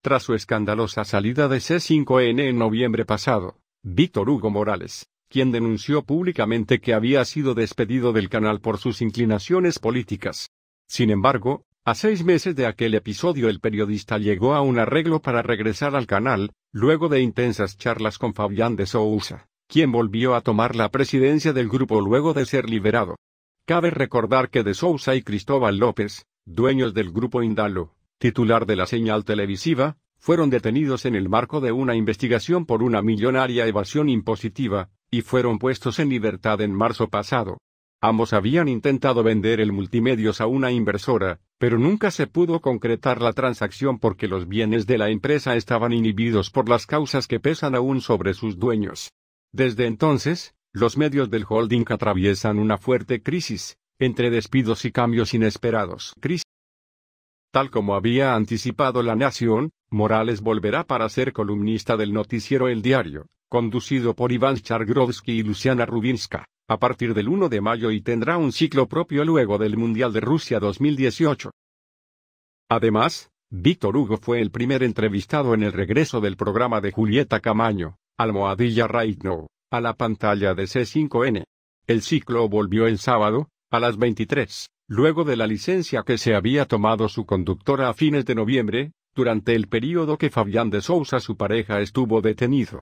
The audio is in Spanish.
Tras su escandalosa salida de C5N en noviembre pasado, Víctor Hugo Morales, quien denunció públicamente que había sido despedido del canal por sus inclinaciones políticas. Sin embargo, a seis meses de aquel episodio el periodista llegó a un arreglo para regresar al canal, luego de intensas charlas con Fabián de Sousa, quien volvió a tomar la presidencia del grupo luego de ser liberado. Cabe recordar que de Sousa y Cristóbal López, dueños del grupo Indalo, titular de la señal televisiva, fueron detenidos en el marco de una investigación por una millonaria evasión impositiva, y fueron puestos en libertad en marzo pasado. Ambos habían intentado vender el multimedios a una inversora, pero nunca se pudo concretar la transacción porque los bienes de la empresa estaban inhibidos por las causas que pesan aún sobre sus dueños. Desde entonces, los medios del holding atraviesan una fuerte crisis, entre despidos y cambios inesperados. Tal como había anticipado La Nación, Morales volverá para ser columnista del noticiero El Diario, conducido por Iván Chargrovsky y Luciana Rubinska, a partir del 1 de mayo y tendrá un ciclo propio luego del Mundial de Rusia 2018. Además, Víctor Hugo fue el primer entrevistado en el regreso del programa de Julieta Camaño, Almohadilla Right a la pantalla de C5N. El ciclo volvió el sábado, a las 23. Luego de la licencia que se había tomado su conductora a fines de noviembre, durante el período que Fabián de Sousa su pareja estuvo detenido.